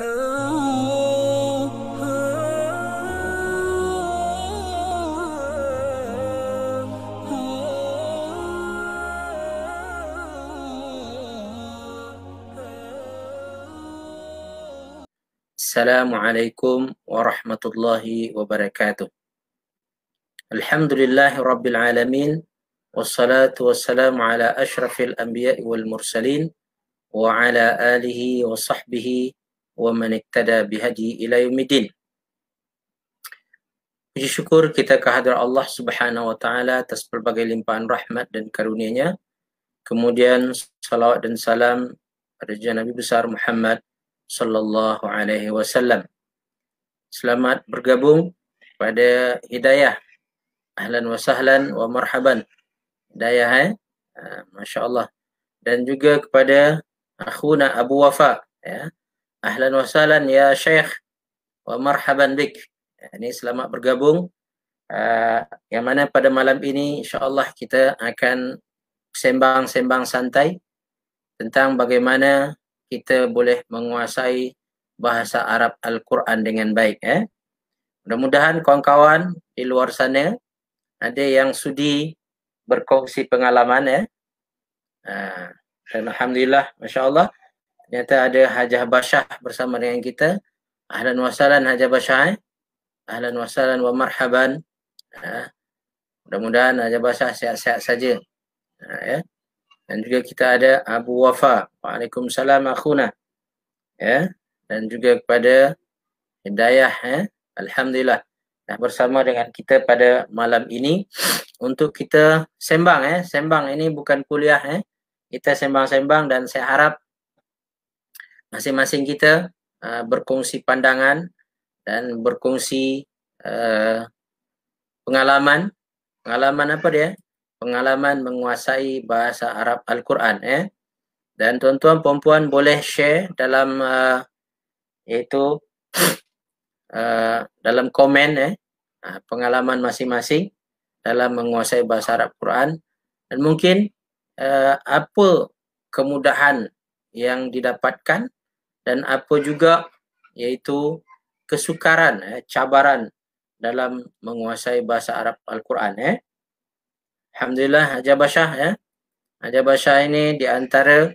السلام عليكم ورحمة الله وبركاته الحمد لله رب العالمين والصلاة والسلام على أشرف الأنبياء والمرسلين وعلى آله وصحبه wa man iktada bihadi ila yumidin. Puji syukur kita kehadir Allah subhanahu wa ta'ala atas pelbagai limpahan rahmat dan karunianya. Kemudian salawat dan salam pada jana Nabi besar Muhammad sallallahu alaihi wasallam. Selamat bergabung pada Hidayah. Ahlan wa sahlan wa marhaban. Hidayah eh. Ah, masyaAllah. Dan juga kepada akhuna Abu Wafa. Ya. Eh? Ahlan wa sahlan ya Syekh wa marhaban bik. Ini selamat bergabung. Uh, yang mana pada malam ini insyaAllah kita akan sembang-sembang santai tentang bagaimana kita boleh menguasai bahasa Arab Al-Quran dengan baik. Eh. Mudah-mudahan kawan-kawan di luar sana ada yang sudi berkongsi pengalaman. Eh. Uh, dan Alhamdulillah, masyaAllah. Ternyata ada Hajah Bashah bersama dengan kita. Ahlan wa sahlan Hajah Bashah. Eh? Ahlan wa sahlan wa marhaban. Ha? Mudah-mudahan Hajah Bashah sihat-sihat saja. Ha, ya? Dan juga kita ada Abu Wafa. Waalaikumsalam akhuna. Ya? Dan juga kepada Hidayah. Ya? Alhamdulillah. Dah bersama dengan kita pada malam ini. Untuk kita sembang. Eh? Sembang ini bukan kuliah. Eh? Kita sembang-sembang dan saya harap masing-masing kita uh, berkongsi pandangan dan berkongsi uh, pengalaman pengalaman apa dia pengalaman menguasai bahasa Arab Al-Quran eh dan tuan-tuan puan-puan boleh share dalam uh, itu uh, dalam komen eh pengalaman masing-masing dalam menguasai bahasa Arab al Quran dan mungkin uh, apa kemudahan yang didapatkan dan apa juga iaitu kesukaran eh, cabaran dalam menguasai bahasa Arab Al-Quran eh. Alhamdulillah Haja Bashah ya. Eh. Haja Bashah ini di antara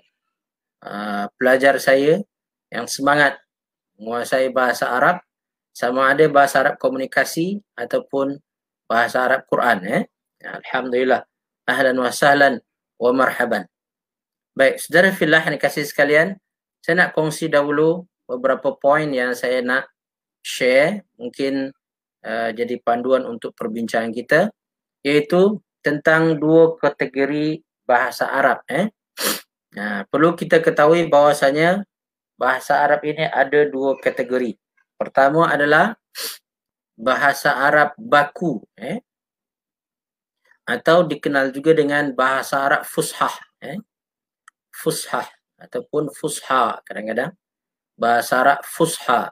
uh, pelajar saya yang semangat menguasai bahasa Arab sama ada bahasa Arab komunikasi ataupun bahasa Arab Quran eh. Ya, Alhamdulillah. Ahlan wa sahlan wa marhaban. Baik, saudara fillah yang kasih sekalian, saya nak kongsi dahulu beberapa poin yang saya nak share mungkin uh, jadi panduan untuk perbincangan kita iaitu tentang dua kategori bahasa Arab eh nah perlu kita ketahui bahawasanya bahasa Arab ini ada dua kategori pertama adalah bahasa Arab baku eh atau dikenal juga dengan bahasa Arab fushah eh fushah ataupun fusha kadang-kadang bahasa Arab fusha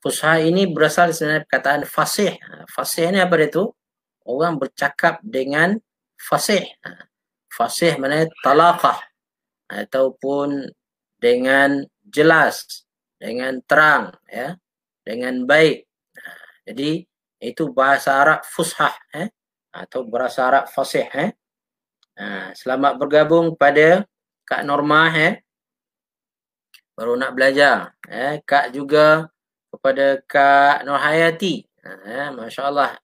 fusha ini berasal dari perkataan fasih ha, fasih ni apa dia tu orang bercakap dengan fasih ha, fasih maknanya talaqah ataupun dengan jelas dengan terang ya dengan baik ha, jadi itu bahasa Arab fusha eh atau bahasa Arab fasih eh Selamat bergabung pada Kak Norma eh. Baru nak belajar. Eh, Kak juga kepada Kak Nurhayati. Eh, Masya Allah.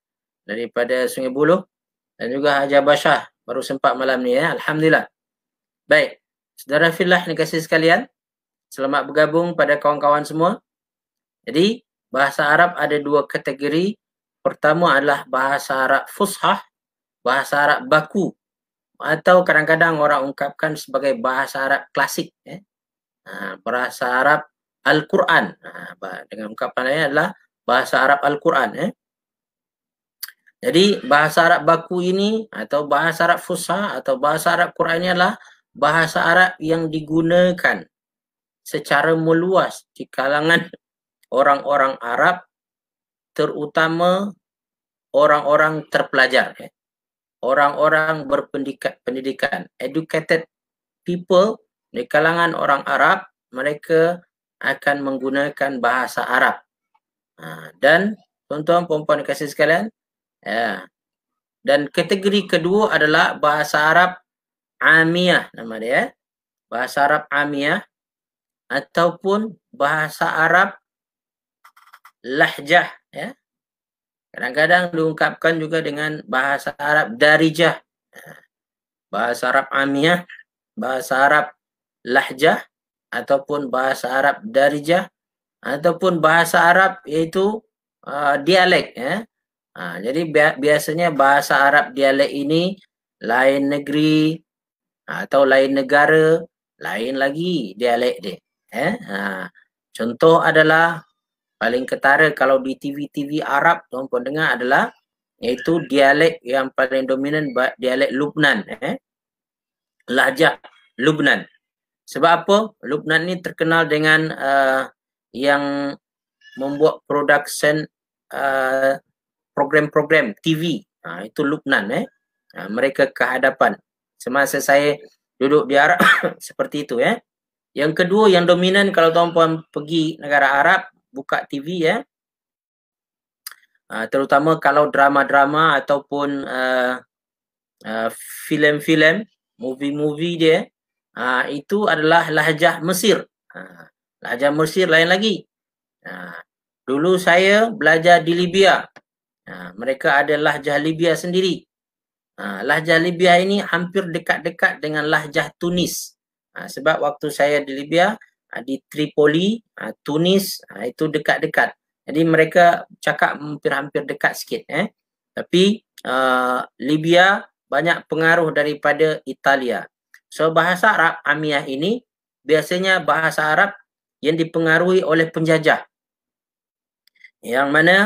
Daripada Sungai Buloh. Dan juga Haji Basyah. Baru sempat malam ni. Eh. Alhamdulillah. Baik. Saudara Filah ni kasih sekalian. Selamat bergabung pada kawan-kawan semua. Jadi, bahasa Arab ada dua kategori. Pertama adalah bahasa Arab Fushah. Bahasa Arab Baku atau kadang-kadang orang ungkapkan sebagai bahasa Arab klasik ya. Ha, bahasa Arab Al-Quran. Ha, dengan ungkapan lain adalah bahasa Arab Al-Quran ya. Jadi bahasa Arab baku ini atau bahasa Arab fusa atau bahasa Arab Quran ini adalah bahasa Arab yang digunakan secara meluas di kalangan orang-orang Arab terutama orang-orang terpelajar ya orang-orang berpendidikan pendidikan educated people di kalangan orang Arab mereka akan menggunakan bahasa Arab ha, dan tuan-tuan puan-puan kasih sekalian ya dan kategori kedua adalah bahasa Arab Amiyah nama dia ya. bahasa Arab Amiyah ataupun bahasa Arab lahjah ya Kadang-kadang diungkapkan juga dengan bahasa Arab darijah. Bahasa Arab amiah, bahasa Arab lahjah, ataupun bahasa Arab darijah, ataupun bahasa Arab yaitu uh, dialek. Ya. Uh, jadi biasanya bahasa Arab dialek ini lain negeri atau lain negara, lain lagi dialek dia. Eh? Uh, contoh adalah paling ketara kalau di TV-TV Arab tuan pun dengar adalah iaitu dialek yang paling dominan dialek Lubnan eh lahjah Lubnan sebab apa Lubnan ni terkenal dengan uh, yang membuat production uh, program-program TV ha, itu Lubnan eh ha, mereka kehadapan semasa saya duduk di Arab seperti itu eh yang kedua yang dominan kalau tuan-puan pergi negara Arab buka TV ya. Eh. Uh, terutama kalau drama-drama ataupun uh, uh, filem-filem, movie-movie dia, uh, itu adalah lahjah Mesir. Uh, lahjah Mesir lain lagi. Uh, dulu saya belajar di Libya. Uh, mereka ada lahjah Libya sendiri. Uh, lahjah Libya ini hampir dekat-dekat dengan lahjah Tunis. Uh, sebab waktu saya di Libya, Ah, di Tripoli, ah, Tunis, ah, itu dekat-dekat. Jadi mereka cakap hampir-hampir dekat sikit eh. Tapi uh, Libya banyak pengaruh daripada Italia. So bahasa Arab Amiyah ini biasanya bahasa Arab yang dipengaruhi oleh penjajah. Yang mana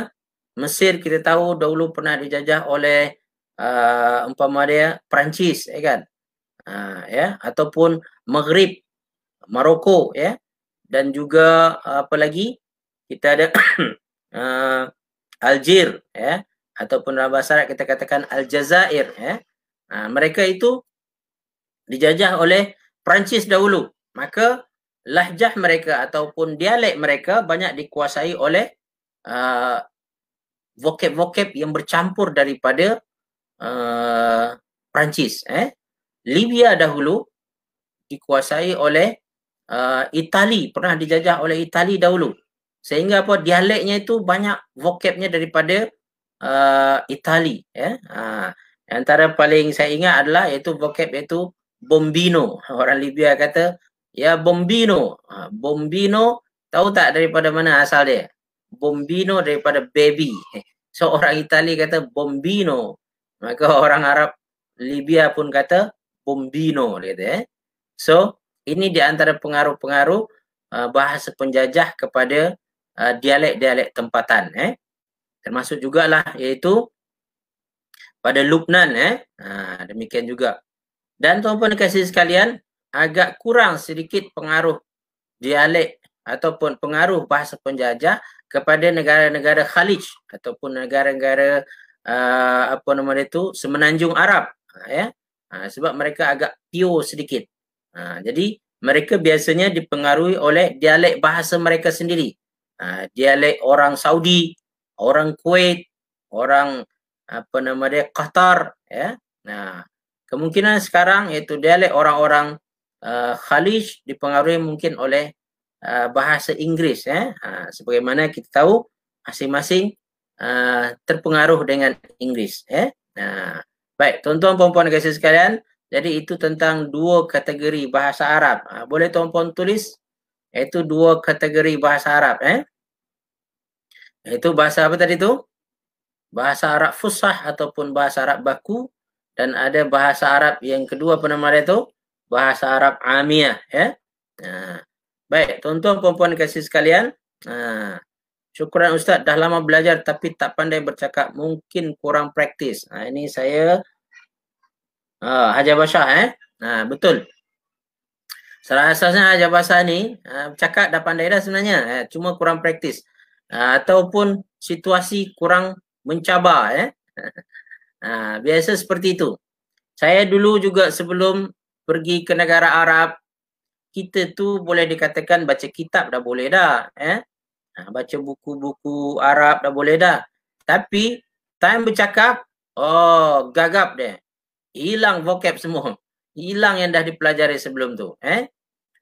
Mesir kita tahu dahulu pernah dijajah oleh uh, umpama dia Perancis eh kan. Uh, ya ataupun Maghrib Maroko ya yeah? dan juga apa lagi kita ada uh, eh, Aljir ya yeah? ataupun dalam bahasa Arab kita katakan Aljazair ya yeah? uh, mereka itu dijajah oleh Perancis dahulu maka lahjah mereka ataupun dialek mereka banyak dikuasai oleh uh, eh, vokap vokab yang bercampur daripada uh, Perancis eh Libya dahulu dikuasai oleh uh, Itali pernah dijajah oleh Itali dahulu sehingga apa dialeknya itu banyak vokapnya daripada uh, Itali ya uh, antara paling saya ingat adalah itu vokap itu bombino orang Libya kata ya bombino uh, bombino tahu tak daripada mana asal dia bombino daripada baby so orang Itali kata bombino maka orang Arab Libya pun kata bombino dia eh? so ini di antara pengaruh-pengaruh uh, bahasa penjajah kepada uh, dialek-dialek tempatan. Eh. Termasuk lah iaitu pada Lubnan. Eh. Ah, demikian juga. Dan tuan-tuan kasih sekalian, agak kurang sedikit pengaruh dialek ataupun pengaruh bahasa penjajah kepada negara-negara Khalij ataupun negara-negara uh, apa nama dia tu semenanjung Arab ya uh, sebab mereka agak pure sedikit uh, jadi mereka biasanya dipengaruhi oleh dialek bahasa mereka sendiri. Ha, dialek orang Saudi, orang Kuwait, orang apa nama dia Qatar ya. Nah, kemungkinan sekarang iaitu dialek orang-orang uh, Khalij dipengaruhi mungkin oleh uh, bahasa Inggeris ya. Ha, sebagaimana kita tahu masing-masing uh, terpengaruh dengan Inggeris ya. Nah, baik tuan-tuan puan-puan guys sekalian, jadi itu tentang dua kategori bahasa Arab. Ha, boleh tuan-puan tulis? Itu dua kategori bahasa Arab. Eh? Itu bahasa apa tadi tu? Bahasa Arab Fusah ataupun bahasa Arab Baku. Dan ada bahasa Arab yang kedua apa nama dia tu? Bahasa Arab Amiyah. Eh? Ha. Baik, tuan-tuan, puan kasih sekalian. Ha. Syukuran Ustaz, dah lama belajar tapi tak pandai bercakap. Mungkin kurang praktis. Ha, ini saya... Ha, uh, Hajar Basah eh. Ha, betul. Secara asasnya Hajar Basah ni uh, ha, cakap dah pandai dah sebenarnya. Eh. Cuma kurang praktis. Uh, ataupun situasi kurang mencabar eh. Uh, biasa seperti itu. Saya dulu juga sebelum pergi ke negara Arab, kita tu boleh dikatakan baca kitab dah boleh dah. Eh. Uh, baca buku-buku Arab dah boleh dah. Tapi time bercakap, oh gagap deh. Hilang vocab semua. Hilang yang dah dipelajari sebelum tu. Eh?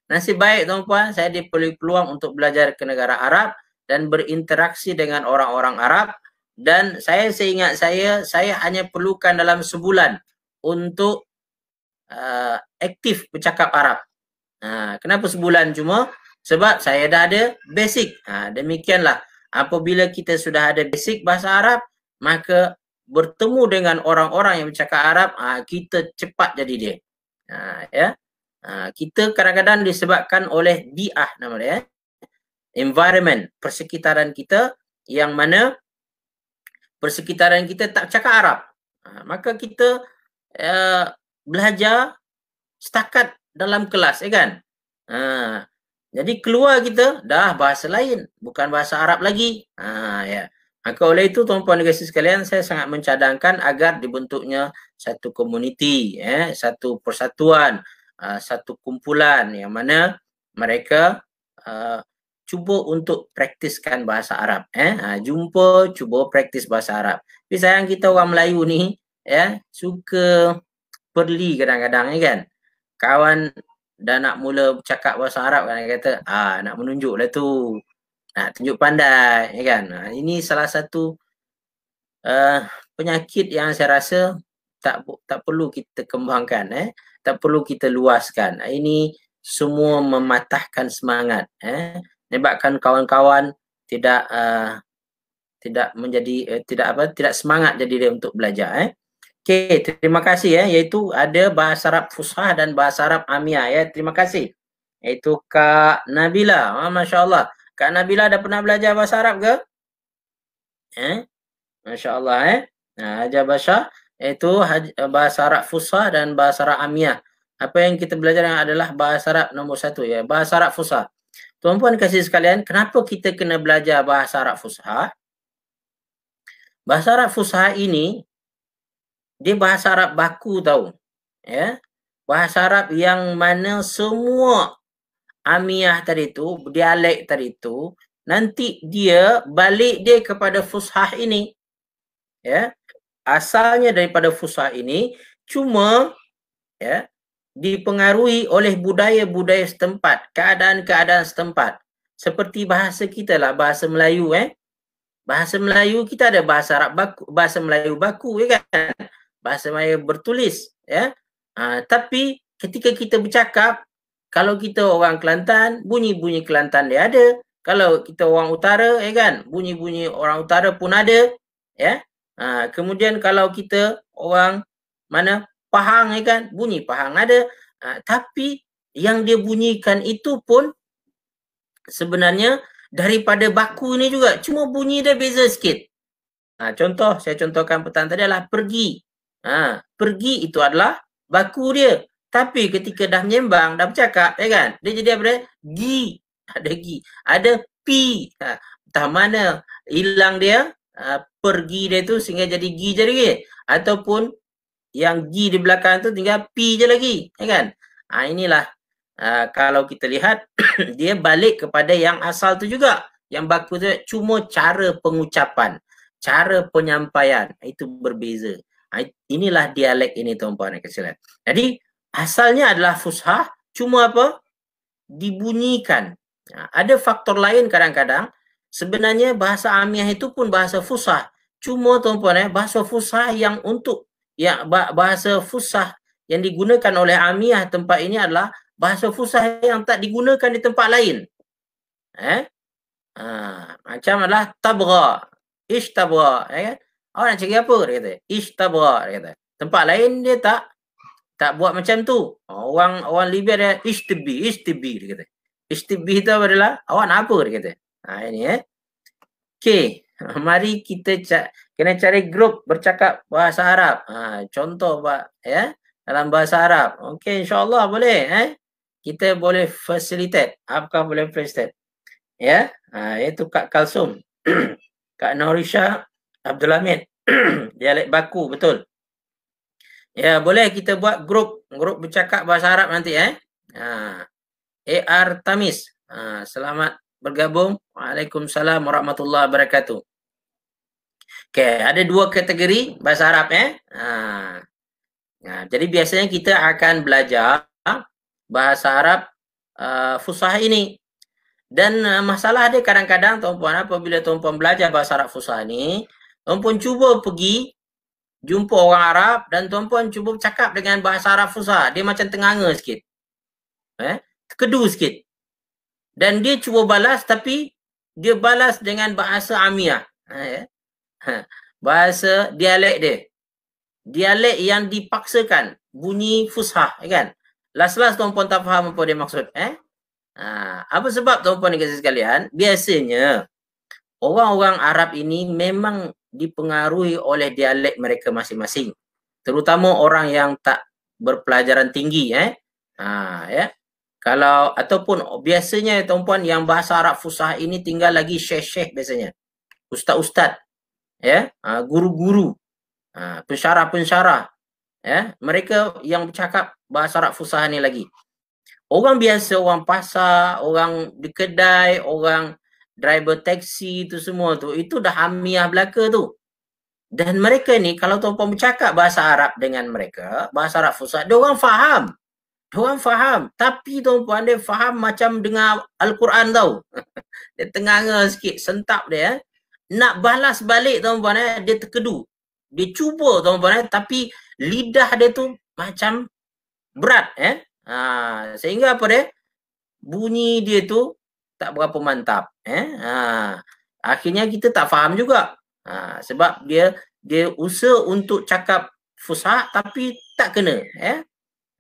Nasib baik tuan-puan, saya diberi peluang untuk belajar ke negara Arab dan berinteraksi dengan orang-orang Arab. Dan saya seingat saya, saya hanya perlukan dalam sebulan untuk uh, aktif bercakap Arab. Ha, kenapa sebulan cuma? Sebab saya dah ada basic. Ha, demikianlah. Apabila kita sudah ada basic bahasa Arab, maka bertemu dengan orang-orang yang bercakap Arab, ha, kita cepat jadi dia. Ha, ya. Ha, kita kadang-kadang disebabkan oleh bi'ah nama dia. Ya? Environment, persekitaran kita yang mana persekitaran kita tak cakap Arab. Ha, maka kita uh, belajar setakat dalam kelas, ya kan? Ha, jadi keluar kita dah bahasa lain, bukan bahasa Arab lagi. Ha, ya. Yeah. Maka ha, oleh itu tuan puan dan puan sekalian saya sangat mencadangkan agar dibentuknya satu komuniti eh satu persatuan uh, satu kumpulan yang mana mereka uh, cuba untuk praktiskan bahasa Arab eh ha, jumpa cuba praktis bahasa Arab. Tapi sayang kita orang Melayu ni ya eh, suka perli kadang-kadang ni ya kan. Kawan dah nak mula cakap bahasa Arab kan kata ah nak menunjuklah tu ha, tunjuk pandai ya kan ha, ini salah satu uh, penyakit yang saya rasa tak tak perlu kita kembangkan eh tak perlu kita luaskan ha, ini semua mematahkan semangat eh menyebabkan kawan-kawan tidak uh, tidak menjadi eh, tidak apa tidak semangat jadi dia untuk belajar eh okey terima kasih ya eh. iaitu ada bahasa Arab fusah dan bahasa Arab amia ya terima kasih iaitu Kak Nabila oh, masya-Allah masya allah Kak Nabila dah pernah belajar bahasa Arab ke? Eh? Masya Allah eh. Nah, ajar bahasa itu eh, bahasa Arab Fusa dan bahasa Arab Amiyah. Apa yang kita belajar yang adalah bahasa Arab nombor satu ya. Bahasa Arab Fusa. Tuan-puan kasih sekalian, kenapa kita kena belajar bahasa Arab Fusa? Bahasa Arab Fusa ini, dia bahasa Arab baku tau. Ya? Bahasa Arab yang mana semua amiah tadi tu, dialek tadi tu, nanti dia balik dia kepada fushah ini. Ya. Asalnya daripada fushah ini cuma ya dipengaruhi oleh budaya-budaya setempat, keadaan-keadaan setempat. Seperti bahasa kita lah, bahasa Melayu eh. Bahasa Melayu kita ada bahasa Arab baku, bahasa Melayu baku ya kan. Bahasa Melayu bertulis ya. Ha, tapi ketika kita bercakap kalau kita orang Kelantan, bunyi-bunyi Kelantan dia ada. Kalau kita orang utara, ya kan? Bunyi-bunyi orang utara pun ada. Ya? Ha, kemudian kalau kita orang mana? Pahang, ya kan? Bunyi Pahang ada. Ha, tapi yang dia bunyikan itu pun sebenarnya daripada baku ni juga. Cuma bunyi dia beza sikit. Ha, contoh, saya contohkan petang tadi adalah pergi. Ha, pergi itu adalah baku dia. Tapi ketika dah menyembang, dah bercakap, ya kan? Dia jadi apa dia? Gi. Ada gi. Ada pi. Ha. Entah mana hilang dia, ha, pergi dia tu sehingga jadi gi je lagi. Ataupun yang gi di belakang tu tinggal pi je lagi. Ya kan? Ha, inilah ha, kalau kita lihat, dia balik kepada yang asal tu juga. Yang baku tu cuma cara pengucapan. Cara penyampaian. Itu berbeza. Ha, inilah dialek ini tuan-puan Jadi, asalnya adalah fushah cuma apa dibunyikan ha, ada faktor lain kadang-kadang sebenarnya bahasa amiah itu pun bahasa fushah cuma tuan-tuan eh bahasa fushah yang untuk ya bahasa fushah yang digunakan oleh amiah tempat ini adalah bahasa fushah yang tak digunakan di tempat lain eh ha, macam adalah tabgha ishtabgha eh kan? awak nak cari apa dia kata ishtabgha dia kata tempat lain dia tak tak buat macam tu. Orang orang Libya dia istibi, istibi dia kata. Istibi tu adalah? Awak nak apa dia kata. Ha, ini eh. Okay. Mari kita ca- kena cari grup bercakap bahasa Arab. Ha, contoh pak ya dalam bahasa Arab. Okay, insyaAllah boleh. Eh? Kita boleh facilitate. Apakah boleh facilitate? Ya, ha, iaitu Kak Kalsum. Kak Norisha Abdul Hamid. Dialek baku, betul. Ya, boleh kita buat grup grup bercakap bahasa Arab nanti eh. Ha. AR Tamis. Ha. selamat bergabung. Waalaikumsalam warahmatullahi wabarakatuh. Okey, ada dua kategori bahasa Arab eh. Ha. Ha. jadi biasanya kita akan belajar bahasa Arab uh, fusah ini. Dan uh, masalah dia kadang-kadang tuan-puan apabila tuan-puan belajar bahasa Arab fusah ini, tuan-puan cuba pergi jumpa orang Arab dan tuan-puan cuba bercakap dengan bahasa Arab Fusa. Dia macam tenganga sikit. Eh? Kedu sikit. Dan dia cuba balas tapi dia balas dengan bahasa Amiyah. Eh? Ha, ya? ha. Bahasa dialek dia. Dialek yang dipaksakan. Bunyi Fusa, ya Eh kan? Last-last tuan-puan tak faham apa dia maksud. Eh? Ha, apa sebab tuan-puan dan sekalian? Biasanya orang-orang Arab ini memang dipengaruhi oleh dialek mereka masing-masing. Terutama orang yang tak berpelajaran tinggi eh. Ha ya. Kalau ataupun biasanya tuan-puan yang bahasa Arab fusah ini tinggal lagi syekh-syekh biasanya. Ustaz-ustaz. Ya, ha, guru-guru. Ha, pensyarah-pensyarah. Ya, mereka yang bercakap bahasa Arab fusah ini lagi. Orang biasa, orang pasar, orang di kedai, orang driver taksi tu semua tu itu dah hamiah belaka tu dan mereka ni kalau tuan-tuan bercakap bahasa Arab dengan mereka bahasa Arab pusat dia orang faham dia orang faham tapi tuan-tuan dia faham macam dengar al-Quran tau dia tenganga sikit sentap dia eh. nak balas balik tuan-tuan eh dia terkedu dia cuba tuan-tuan eh, tapi lidah dia tu macam berat eh ha, sehingga apa dia bunyi dia tu tak berapa mantap eh ha akhirnya kita tak faham juga ha sebab dia dia usaha untuk cakap fusah tapi tak kena eh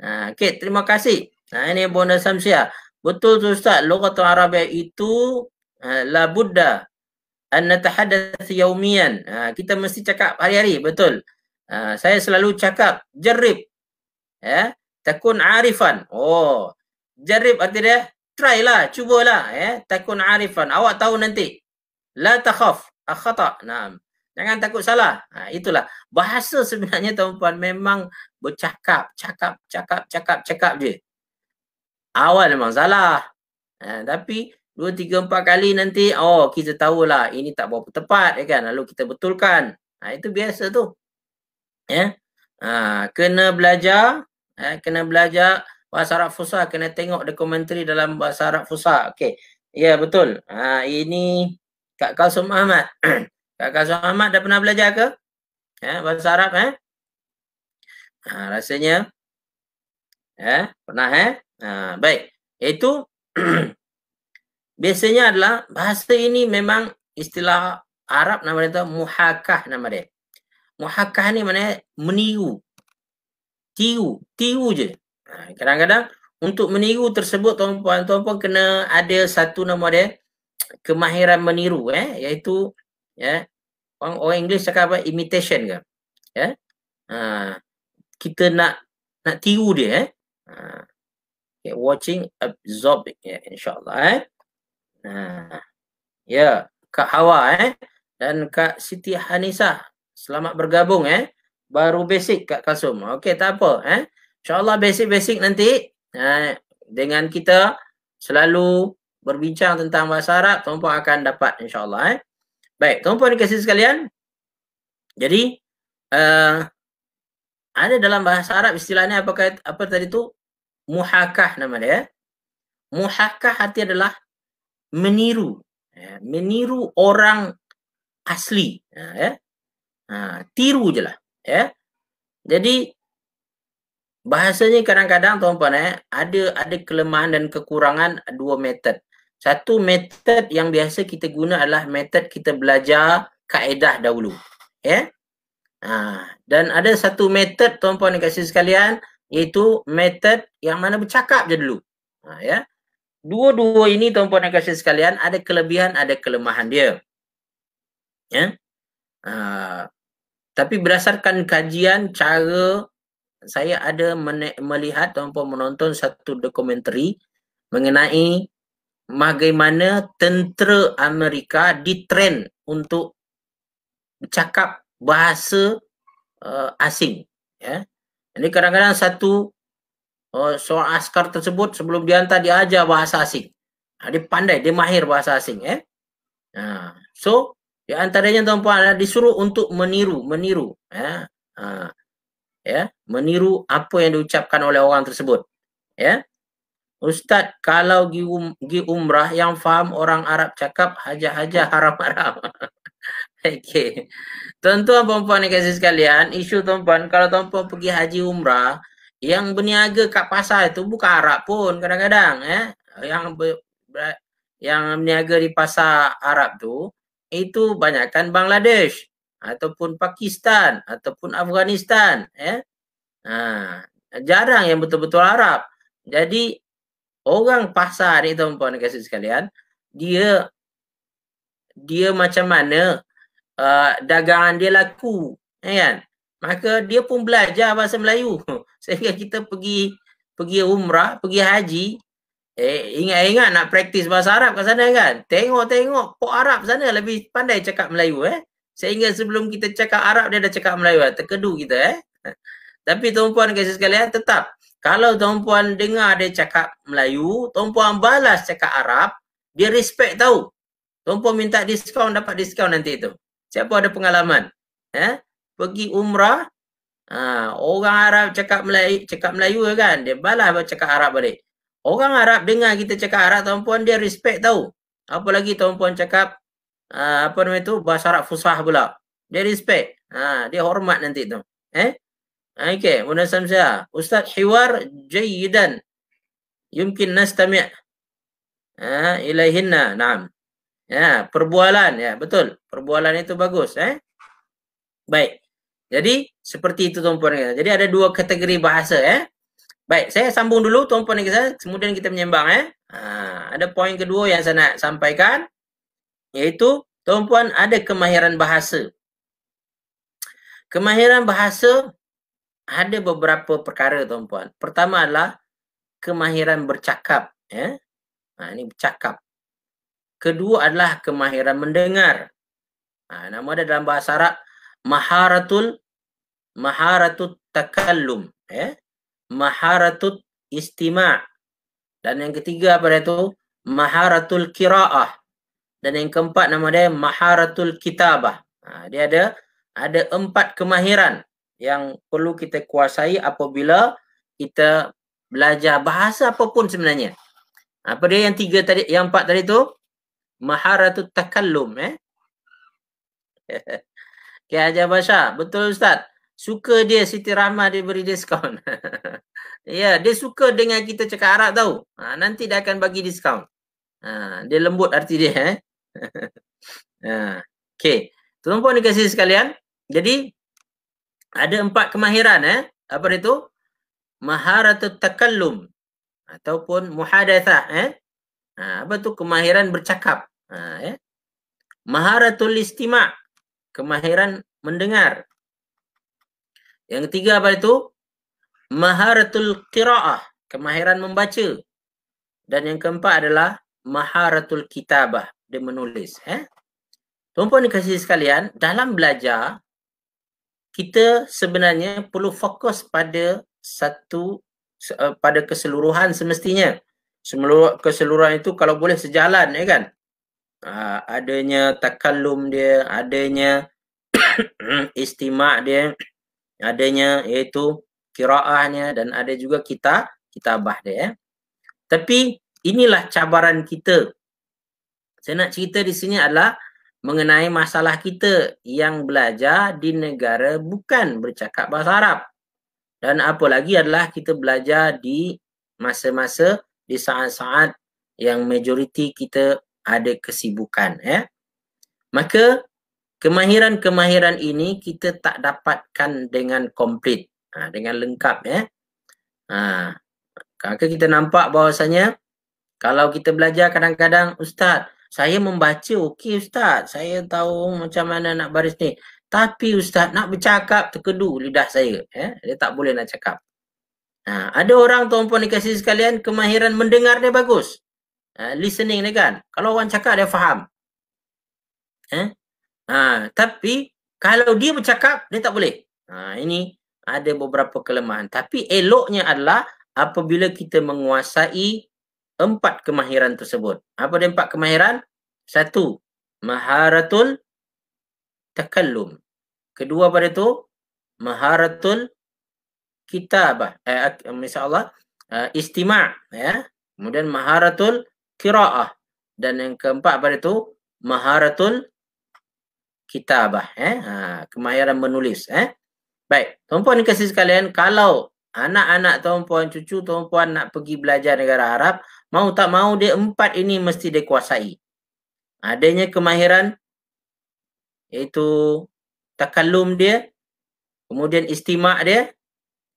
ha okey terima kasih ha ini bonda samsia betul tu ustaz logat arab itu ha, la budda an natahadats yawmiyan ha kita mesti cakap hari-hari betul ha saya selalu cakap jerib. ya eh? takun arifan oh jarib arti dia try lah, cubalah eh takun arifan. Awak tahu nanti. La takhaf akhata. Naam. Jangan takut salah. Ha, itulah bahasa sebenarnya tuan-tuan memang bercakap, cakap, cakap, cakap, cakap je. Awal memang salah. Ha, tapi dua, tiga, empat kali nanti, oh kita tahulah ini tak berapa tepat. Ya kan? Lalu kita betulkan. Ha, itu biasa tu. Ya? Ha, kena belajar, ha, kena belajar bahasa Arab Fusa kena tengok dokumentari dalam bahasa Arab Fusa. Okey. Ya yeah, betul. Ha, ini Kak Kasum Ahmad. Kak Kasum Ahmad dah pernah belajar ke? Ya, eh, bahasa Arab eh? Ha, rasanya eh pernah eh? Ha, baik. Itu biasanya adalah bahasa ini memang istilah Arab nama dia muhakah nama dia. Muhakah ni mana? meniru. Tiu, tiu je. Ha, kadang-kadang untuk meniru tersebut tuan-puan, tuan-puan kena ada satu nama dia kemahiran meniru eh iaitu ya orang orang Inggeris cakap apa imitation ke ya ha, kita nak nak tiru dia eh ha, okay, watching absorb ya yeah, insyaallah eh ha, ya yeah, kak Hawa eh dan kak Siti Hanisa, selamat bergabung eh baru basic kak Kasum okey tak apa eh InsyaAllah basic-basic nanti eh, dengan kita selalu berbincang tentang bahasa Arab, tuan-puan akan dapat insyaAllah. Eh. Baik, tuan-puan dikasih sekalian. Jadi, uh, ada dalam bahasa Arab istilahnya apa, kait apa tadi tu? Muhakah nama dia. Eh. Muhakah arti adalah meniru. Eh. Meniru orang asli. Eh. eh. Ha, tiru je lah. Eh. Jadi, bahasanya kadang-kadang tuan-tuan eh ada ada kelemahan dan kekurangan dua method. Satu method yang biasa kita guna adalah method kita belajar kaedah dahulu. Ya. Yeah? Ha. dan ada satu method tuan-tuan dan kasih sekalian iaitu method yang mana bercakap je dulu. Ha ya. Yeah? Dua-dua ini tuan-tuan dan kasih sekalian ada kelebihan ada kelemahan dia. Ya. Yeah? Ha. tapi berdasarkan kajian cara saya ada melihat ataupun menonton satu dokumentari mengenai bagaimana tentera Amerika ditrain untuk bercakap bahasa uh, asing ya. Jadi kadang-kadang satu uh, seorang askar tersebut sebelum dihantar diajar bahasa asing. Ha, dia pandai, dia mahir bahasa asing ya. Ha. so di antaranya tuan-tuan disuruh untuk meniru, meniru ya. Ha ya meniru apa yang diucapkan oleh orang tersebut ya ustaz kalau gi, um, gi umrah yang faham orang arab cakap haja-haja haram-haram okey tuan-tuan puan-puan yang kasih sekalian isu tuan-puan kalau tuan-puan pergi haji umrah yang berniaga kat pasar itu bukan arab pun kadang-kadang ya yang ber, ber, yang berniaga di pasar arab tu itu banyakkan bangladesh ataupun Pakistan ataupun Afghanistan ya. Ha, jarang yang betul-betul Arab. Jadi orang pasar ni tuan-tuan kasih sekalian, dia dia macam mana uh, dagangan dia laku, ya kan? Maka dia pun belajar bahasa Melayu. Sehingga kita pergi pergi umrah, pergi haji, eh ingat-ingat nak praktis bahasa Arab kat sana kan? Tengok-tengok pok Arab sana lebih pandai cakap Melayu eh. Sehingga sebelum kita cakap Arab, dia dah cakap Melayu. Terkedu kita eh. Tapi tuan-puan kasih sekalian, tetap. Kalau tuan-puan dengar dia cakap Melayu, tuan-puan balas cakap Arab, dia respect tahu. Tuan-puan minta diskaun, dapat diskaun nanti itu. Siapa ada pengalaman? Eh? Pergi umrah, ha, orang Arab cakap Melayu, cakap Melayu kan? Dia balas cakap Arab balik. Orang Arab dengar kita cakap Arab, tuan-puan dia respect tahu. Apalagi tuan-puan cakap uh, apa nama itu bahasa Arab fusah pula. Dia respect. Ha, dia hormat nanti tu. Eh? Ah, okey, Bunda Samsia. Ustaz Hiwar Jayidan. Yumkin nastami' ha, ilaihinna. Naam. Ya, perbualan. Ya, betul. Perbualan itu bagus. Eh? Baik. Jadi, seperti itu tuan-puan. Jadi, ada dua kategori bahasa. Eh? Baik, saya sambung dulu tuan-puan. Kemudian kita menyembang. Eh? Ha, ada poin kedua yang saya nak sampaikan iaitu tuan-puan ada kemahiran bahasa. Kemahiran bahasa ada beberapa perkara tuan-puan. Pertama adalah kemahiran bercakap, ya. Ha ini bercakap. Kedua adalah kemahiran mendengar. Ha nama ada dalam bahasa Arab maharatul maharatut takallum, ya. Maharatut istima'. Dan yang ketiga apa dia Maharatul kira'ah. Dan yang keempat nama dia maharatul kitabah. Ha, dia ada ada empat kemahiran yang perlu kita kuasai apabila kita belajar bahasa apapun sebenarnya. Apa dia yang tiga tadi, yang empat tadi tu? Maharatul takallum. Eh? Okay, Ajar Basha. Betul Ustaz. Suka dia, Siti Rahmah dia beri diskaun. ya, yeah, dia suka dengan kita cakap Arab tau. Ha, nanti dia akan bagi diskaun. Ha, dia lembut arti dia. Eh? Ya. Okey. Tuan puan dikasi sekalian. Jadi ada empat kemahiran eh. Apa itu? Maharatu takallum ataupun muhadathah eh. Ha, apa tu kemahiran bercakap? Ha, eh. Maharatul istima' kemahiran mendengar. Yang ketiga apa itu? Maharatul qira'ah kemahiran membaca. Dan yang keempat adalah maharatul kitabah dia menulis. Eh? Tuan-puan dikasih sekalian, dalam belajar, kita sebenarnya perlu fokus pada satu eh, pada keseluruhan semestinya. Keseluruhan itu kalau boleh sejalan, ya kan? Ha, adanya takallum dia, adanya istimak dia, adanya iaitu kiraahnya dan ada juga kita kitabah dia. Eh. Tapi inilah cabaran kita saya nak cerita di sini adalah mengenai masalah kita yang belajar di negara bukan bercakap bahasa Arab. Dan apa lagi adalah kita belajar di masa-masa di saat-saat yang majoriti kita ada kesibukan ya. Maka kemahiran-kemahiran ini kita tak dapatkan dengan komplit, ha, dengan lengkap ya. Ha, maka kita nampak bahawasanya kalau kita belajar kadang-kadang ustaz saya membaca okey ustaz saya tahu macam mana nak baris ni tapi ustaz nak bercakap terkedu lidah saya eh dia tak boleh nak cakap ha, ada orang tuan-puan dikasih sekalian kemahiran mendengar dia bagus ha, listening dia kan kalau orang cakap dia faham eh ha, tapi kalau dia bercakap dia tak boleh ha, ini ada beberapa kelemahan tapi eloknya adalah apabila kita menguasai empat kemahiran tersebut. Apa dia empat kemahiran? Satu, maharatul takallum. Kedua pada tu, maharatul kitabah. Eh, insyaAllah, eh, uh, istima' ya. Kemudian maharatul kira'ah. Dan yang keempat pada tu, maharatul kitabah. Eh? Ha, kemahiran menulis. Eh? Baik, tuan-puan kasih sekalian, kalau anak-anak tuan-puan, cucu tuan-puan nak pergi belajar negara Arab, Mau tak mau dia empat ini mesti dia kuasai. Adanya kemahiran iaitu takallum dia, kemudian istimak dia,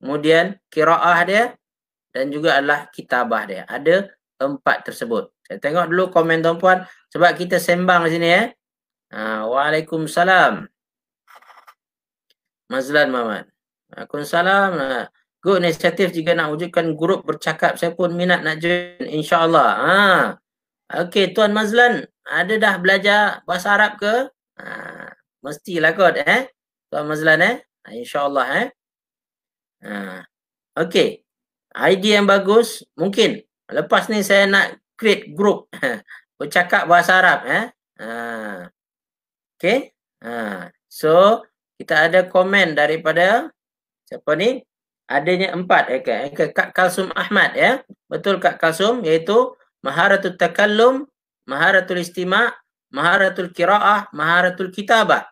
kemudian kiraah dia dan juga adalah kitabah dia. Ada empat tersebut. Saya tengok dulu komen tuan-puan sebab kita sembang di sini ya. Eh. Ha, Waalaikumsalam. Mazlan Muhammad. Waalaikumsalam. Good inisiatif jika nak wujudkan grup bercakap. Saya pun minat nak join. InsyaAllah. Ha. okay, Tuan Mazlan. Ada dah belajar bahasa Arab ke? Ha. Mestilah kot. Eh? Tuan Mazlan. Eh? Ha, InsyaAllah. Eh? Ha. okay, Idea yang bagus. Mungkin. Lepas ni saya nak create grup. bercakap bahasa Arab. Eh? Ha. Okey. Ha. So, kita ada komen daripada siapa ni? adanya empat okay. Eh, okay. Eh, Kak Kalsum Ahmad ya. Betul Kak Kalsum iaitu maharatul takallum, maharatul istima', maharatul qiraah, maharatul kitabah.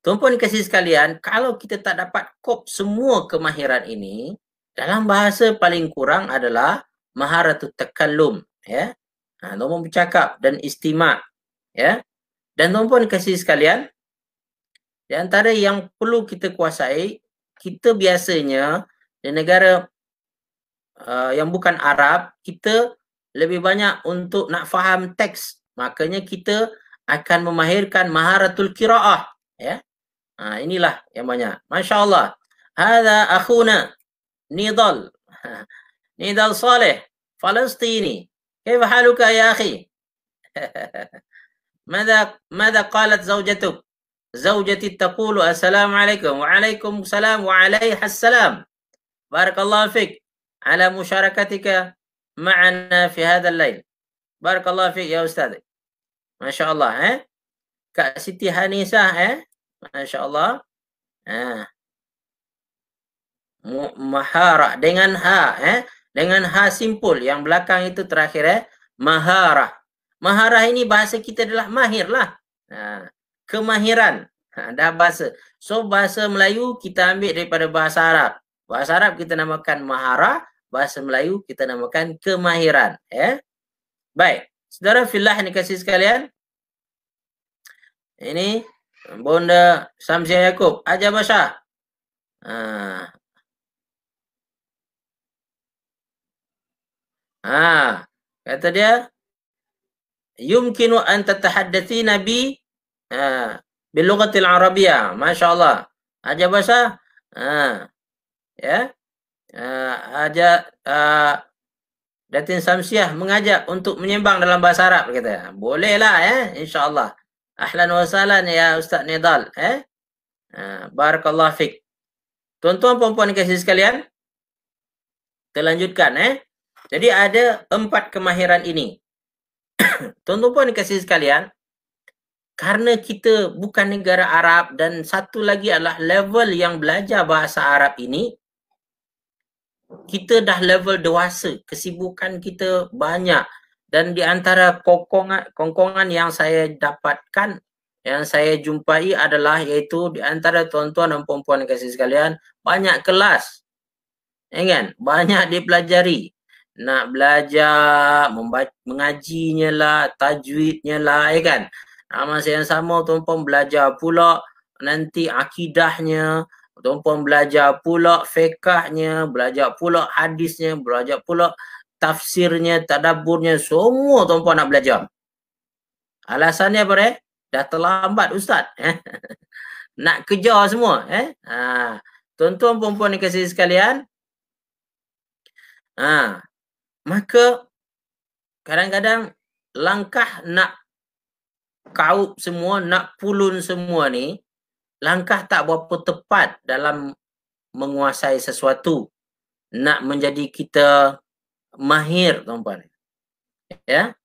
Tumpuan kasih sekalian, kalau kita tak dapat kop semua kemahiran ini, dalam bahasa paling kurang adalah maharatul takallum ya. Ha, tuan bercakap dan istima' ya. Dan tuan-tuan kasih sekalian, di antara yang perlu kita kuasai kita biasanya di negara uh, yang bukan Arab kita lebih banyak untuk nak faham teks makanya kita akan memahirkan maharatul kiraah. ya ha, inilah yang banyak Masya masyaallah hadha akhuna nidal nidal saleh falastini kaifa haluka ya akhi ماذا ماذا قالت زوجتك zaujati taqulu Assalamualaikum, alaikum wa alaikum salam wa alaiha salam barakallahu fik ala musharakatika ma'ana fi hadha al-lail barakallahu fik ya ustaz masyaallah eh kak siti hanisah eh masyaallah eh ah. mahara dengan ha eh dengan ha simpul yang belakang itu terakhir eh mahara mahara ini bahasa kita adalah mahirlah ha eh kemahiran ha, dah bahasa so bahasa Melayu kita ambil daripada bahasa Arab bahasa Arab kita namakan mahara bahasa Melayu kita namakan kemahiran ya eh? baik saudara fillah ni kasih sekalian ini Bunda Samsia Yakub aja bahasa ah ha. Ha, kata dia yumkinu an tatahaddathina bi Ha. Bilugatil Arabia. Masya Allah. Aja bahasa. Ha. Ya. Uh, ha, aja ha. Datin Samsiah mengajak untuk menyembang dalam bahasa Arab kita. Bolehlah ya, insya-Allah. Ahlan wa ya Ustaz Nidal, eh. Uh, barakallahu fik. Tuan-tuan puan-puan kasih sekalian, terlanjutkan eh. Jadi ada empat kemahiran ini. Tuan-tuan puan kasih sekalian, Karena kita bukan negara Arab dan satu lagi adalah level yang belajar bahasa Arab ini kita dah level dewasa kesibukan kita banyak dan di antara kongkongan yang saya dapatkan yang saya jumpai adalah iaitu di antara tuan-tuan dan puan-puan kasih sekalian banyak kelas ya kan banyak dipelajari nak belajar membaca, mengajinya lah tajwidnya lah ya kan Ha, masa yang sama tuan-puan belajar pula nanti akidahnya, tuan-puan belajar pula fekahnya, belajar pula hadisnya, belajar pula tafsirnya, tadaburnya, semua tuan-puan nak belajar. Alasannya apa eh? Dah terlambat ustaz. nak kejar semua eh. Ha, tuan-tuan puan-puan dikasih sekalian. Ha, maka kadang-kadang langkah nak kaup semua, nak pulun semua ni, langkah tak berapa tepat dalam menguasai sesuatu. Nak menjadi kita mahir, tuan-tuan. Ya?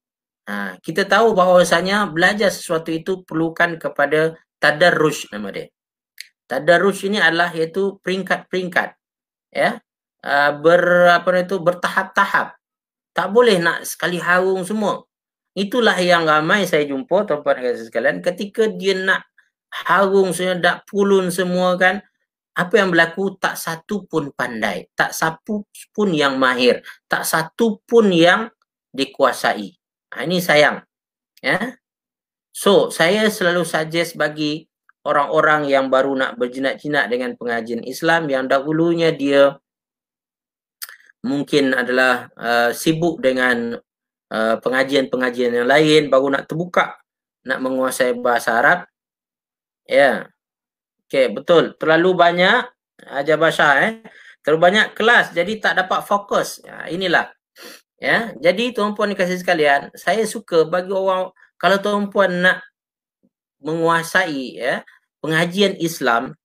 Ha, kita tahu bahawasanya belajar sesuatu itu perlukan kepada tadarus nama dia. Tadarus ini adalah iaitu peringkat-peringkat. Ya? Ah, ber, apa itu, bertahap-tahap. Tak boleh nak sekali harung semua. Itulah yang ramai saya jumpa tuan-tuan dan sekalian ketika dia nak harung sebenarnya dak pulun semua kan apa yang berlaku tak satu pun pandai tak satu pun yang mahir tak satu pun yang dikuasai ha, ini sayang ya so saya selalu suggest bagi orang-orang yang baru nak berjinak-jinak dengan pengajian Islam yang dahulunya dia mungkin adalah uh, sibuk dengan Ah, pengajian-pengajian yang lain baru nak terbuka nak menguasai bahasa Arab. Ya. Yeah. Okey, betul. Terlalu banyak ajar bahasa eh. Terlalu banyak kelas jadi tak dapat fokus. Ya, inilah. Ya, yeah. jadi tuan-puan dan kasih sekalian, saya suka bagi orang kalau tuan-puan nak menguasai ya yeah, pengajian Islam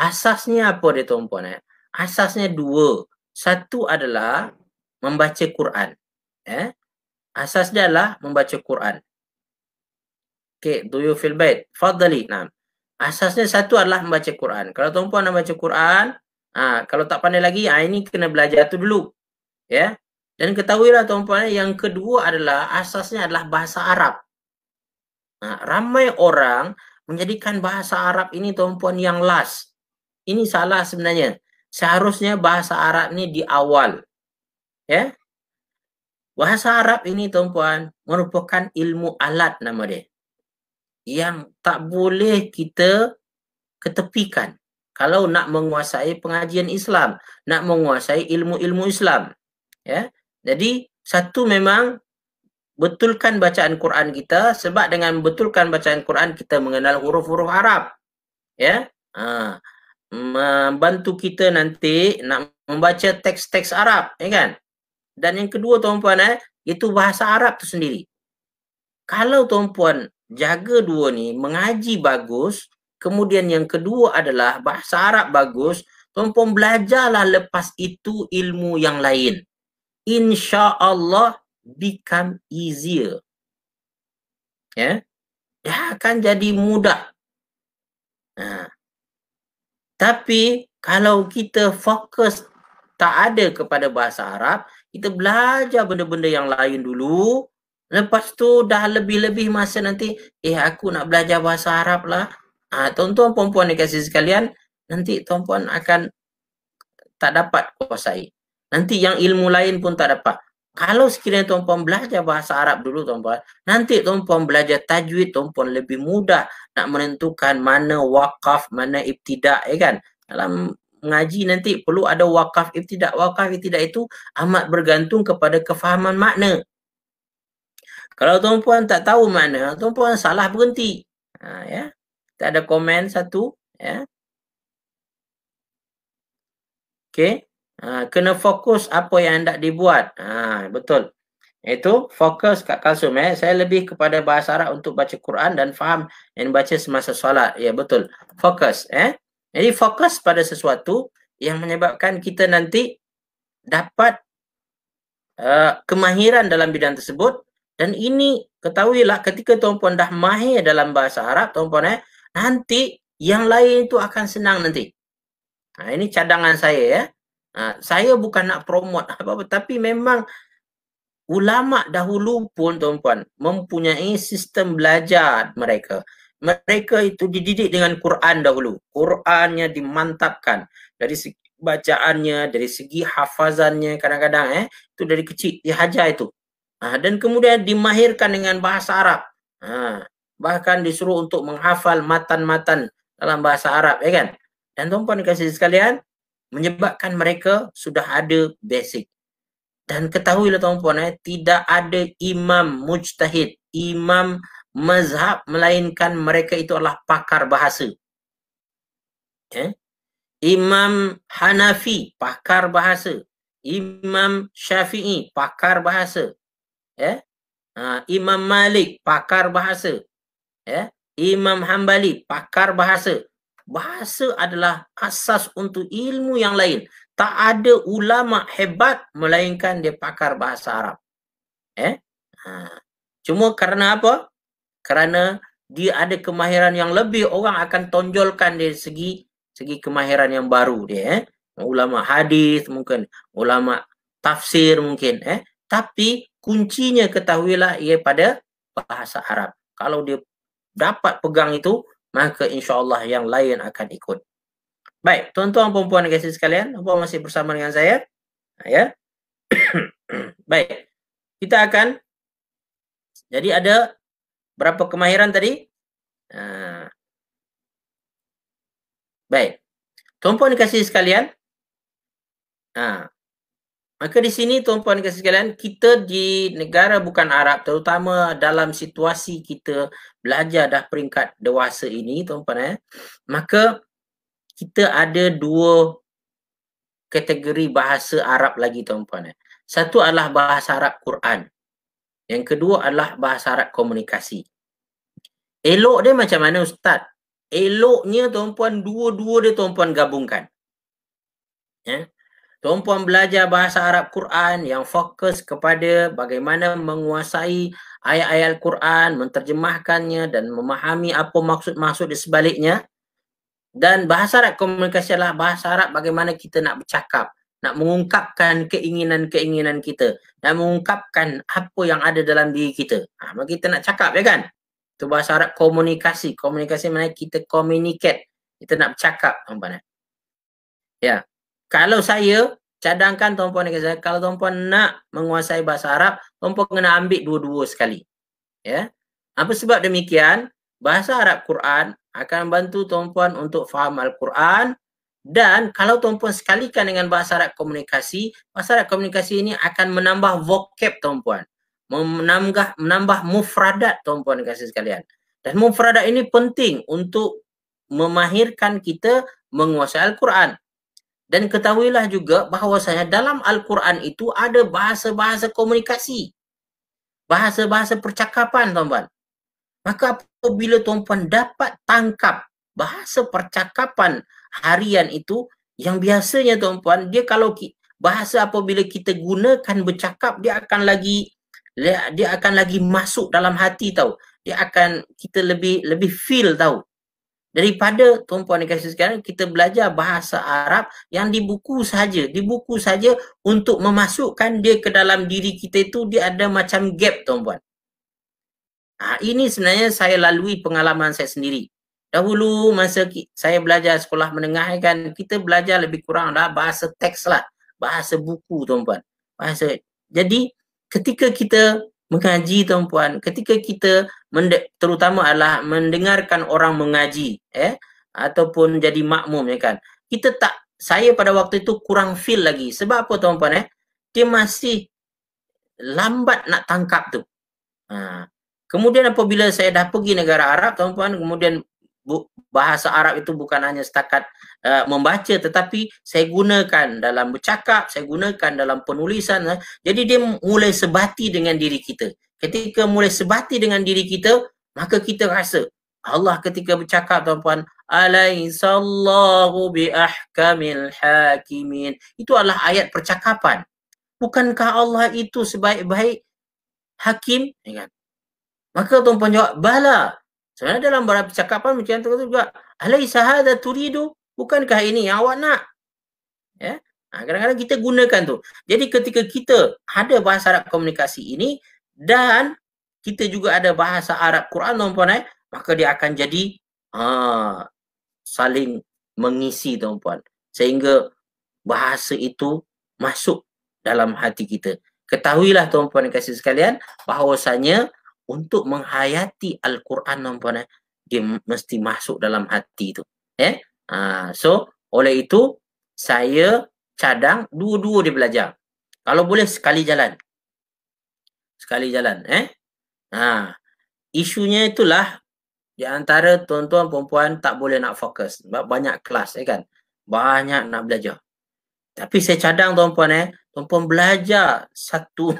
asasnya apa dia tuan-puan eh? Asasnya dua. Satu adalah membaca Quran. Ya. Asas dia adalah membaca Quran. Okay, do you feel bad? Fadli. Nah. Asasnya satu adalah membaca Quran. Kalau tuan-puan nak baca Quran, ha, kalau tak pandai lagi, ha, ini kena belajar tu dulu. Ya. Dan ketahuilah tuan-puan eh, yang kedua adalah asasnya adalah bahasa Arab. Ha, ramai orang menjadikan bahasa Arab ini tuan-puan yang last. Ini salah sebenarnya. Seharusnya bahasa Arab ni di awal. Ya, Bahasa Arab ini tuan-puan merupakan ilmu alat nama dia. Yang tak boleh kita ketepikan kalau nak menguasai pengajian Islam, nak menguasai ilmu-ilmu Islam. Ya. Jadi satu memang betulkan bacaan Quran kita sebab dengan betulkan bacaan Quran kita mengenal huruf-huruf Arab. Ya. Ha. Membantu kita nanti nak membaca teks-teks Arab, ya kan? Dan yang kedua tuan-puan eh, iaitu bahasa Arab tu sendiri. Kalau tuan-puan jaga dua ni, mengaji bagus, kemudian yang kedua adalah bahasa Arab bagus, tuan-puan belajarlah lepas itu ilmu yang lain. Insya Allah become easier. Ya? Yeah? Dia akan jadi mudah. Ha. Tapi kalau kita fokus tak ada kepada bahasa Arab, kita belajar benda-benda yang lain dulu. Lepas tu dah lebih-lebih masa nanti, eh aku nak belajar bahasa Arab lah. Ha, tuan-tuan perempuan dikasih sekalian, nanti tuan akan tak dapat kuasai. Nanti yang ilmu lain pun tak dapat. Kalau sekiranya tuan-tuan belajar bahasa Arab dulu tuan-tuan, nanti tuan-tuan belajar tajwid tuan-tuan lebih mudah nak menentukan mana wakaf, mana ibtidak, ya kan? Dalam ngaji nanti perlu ada wakaf tidak wakaf tidak itu amat bergantung kepada kefahaman makna kalau tuan puan tak tahu mana, tuan puan salah berhenti ha, ya tak ada komen satu ya okey ha, kena fokus apa yang hendak dibuat ha, betul itu fokus kat kalsum eh. Saya lebih kepada bahasa Arab untuk baca Quran dan faham yang baca semasa solat. Ya betul. Fokus eh. Jadi fokus pada sesuatu yang menyebabkan kita nanti dapat uh, kemahiran dalam bidang tersebut dan ini ketahuilah ketika tuan-puan dah mahir dalam bahasa Arab tuan-puan eh nanti yang lain itu akan senang nanti. Nah, ha, ini cadangan saya ya. Ha, saya bukan nak promote apa-apa tapi memang ulama dahulu pun tuan-puan mempunyai sistem belajar mereka mereka itu dididik dengan Quran dahulu. Qurannya dimantapkan dari segi bacaannya, dari segi hafazannya kadang-kadang eh itu dari kecil dihajar itu. Ha, dan kemudian dimahirkan dengan bahasa Arab. Ha, bahkan disuruh untuk menghafal matan-matan dalam bahasa Arab, ya kan? Dan tuan-tuan dikasih sekalian, menyebabkan mereka sudah ada basic. Dan ketahuilah tuan-tuan, eh, tidak ada imam mujtahid, imam mazhab melainkan mereka itu adalah pakar bahasa. Eh? Imam Hanafi pakar bahasa, Imam Syafi'i pakar bahasa. Eh? Ha, Imam Malik pakar bahasa. Eh? Imam Hambali pakar bahasa. Bahasa adalah asas untuk ilmu yang lain. Tak ada ulama hebat melainkan dia pakar bahasa Arab. Eh? Ha. Cuma kerana apa? kerana dia ada kemahiran yang lebih orang akan tonjolkan dari segi segi kemahiran yang baru dia eh? ulama hadis mungkin ulama tafsir mungkin eh tapi kuncinya ketahuilah ia pada bahasa Arab kalau dia dapat pegang itu maka insyaallah yang lain akan ikut baik tuan-tuan puan-puan dan guys sekalian apa masih bersama dengan saya ah, ya baik kita akan jadi ada Berapa kemahiran tadi? Ha. Baik. Tuan-puan dikasih sekalian. Ha. Maka di sini tuan-puan dikasih sekalian, kita di negara bukan Arab, terutama dalam situasi kita belajar dah peringkat dewasa ini, tuan-puan. Eh. Maka kita ada dua kategori bahasa Arab lagi, tuan-puan. Eh. Satu adalah bahasa Arab Quran. Yang kedua adalah bahasa Arab komunikasi. Elok dia macam mana Ustaz? Eloknya tuan-puan dua-dua dia tuan-puan gabungkan. Ya? Tuan-puan belajar bahasa Arab Quran yang fokus kepada bagaimana menguasai ayat-ayat Quran, menterjemahkannya dan memahami apa maksud-maksud di sebaliknya. Dan bahasa Arab komunikasi adalah bahasa Arab bagaimana kita nak bercakap, nak mengungkapkan keinginan-keinginan kita nak mengungkapkan apa yang ada dalam diri kita. Ha, kita nak cakap ya kan? Itu bahasa Arab komunikasi. Komunikasi mana kita communicate. Kita nak cakap, tuan-puan. Eh. Ya. Kalau saya, cadangkan tuan-puan kalau tuan-puan nak menguasai bahasa Arab, tuan-puan kena ambil dua-dua sekali. Ya. Apa sebab demikian? Bahasa Arab Quran akan membantu tuan-puan untuk faham Al-Quran, dan kalau tuan-puan sekalikan dengan bahasa Arab komunikasi, bahasa Arab komunikasi ini akan menambah vocab tuan-puan. Menambah, menambah mufradat tuan-puan kasih sekalian. Dan mufradat ini penting untuk memahirkan kita menguasai Al-Quran. Dan ketahuilah juga bahawasanya dalam Al-Quran itu ada bahasa-bahasa komunikasi. Bahasa-bahasa percakapan tuan-puan. Maka apabila tuan-puan dapat tangkap bahasa percakapan harian itu yang biasanya tuan-puan dia kalau ki, bahasa apabila kita gunakan bercakap dia akan lagi dia akan lagi masuk dalam hati tahu dia akan kita lebih lebih feel tahu daripada tuan-puan dikasih sekarang kita belajar bahasa Arab yang di buku saja di buku saja untuk memasukkan dia ke dalam diri kita itu dia ada macam gap tuan-puan ha, ini sebenarnya saya lalui pengalaman saya sendiri Dahulu masa saya belajar sekolah menengah kan kita belajar lebih kurang lah bahasa teks lah bahasa buku tuan-puan. Bahasa. Jadi ketika kita mengaji tuan-puan, ketika kita terutama adalah mendengarkan orang mengaji eh ataupun jadi makmum ya kan. Kita tak saya pada waktu itu kurang feel lagi. Sebab apa tuan-puan eh? Dia masih lambat nak tangkap tu. Ha. Kemudian apabila saya dah pergi negara Arab, tuan-puan, kemudian bahasa Arab itu bukan hanya setakat uh, membaca tetapi saya gunakan dalam bercakap, saya gunakan dalam penulisan. Uh. Jadi dia mulai sebati dengan diri kita. Ketika mulai sebati dengan diri kita, maka kita rasa Allah ketika bercakap tuan Alaihissallahu bi biahkamil hakimin. Itu adalah ayat percakapan. Bukankah Allah itu sebaik-baik hakim? Ingat. Maka tuan-tuan jawab, bala. Sebenarnya dalam beberapa percakapan macam tu juga, alaisa hadza turidu? Bukankah ini yang awak nak? Ya. Ha, kadang-kadang kita gunakan tu. Jadi ketika kita ada bahasa Arab komunikasi ini dan kita juga ada bahasa Arab Quran tuan-puan eh, maka dia akan jadi ha, saling mengisi tuan-puan. Sehingga bahasa itu masuk dalam hati kita. Ketahuilah tuan-puan kasih sekalian bahawasanya untuk menghayati Al-Quran nampaknya eh, dia mesti masuk dalam hati tu. Eh? Ha, so, oleh itu, saya cadang dua-dua dia belajar. Kalau boleh, sekali jalan. Sekali jalan. Eh? Ha, isunya itulah di antara tuan-tuan perempuan tak boleh nak fokus. Banyak kelas, eh kan? Banyak nak belajar. Tapi saya cadang tuan-puan, eh? tuan-puan belajar satu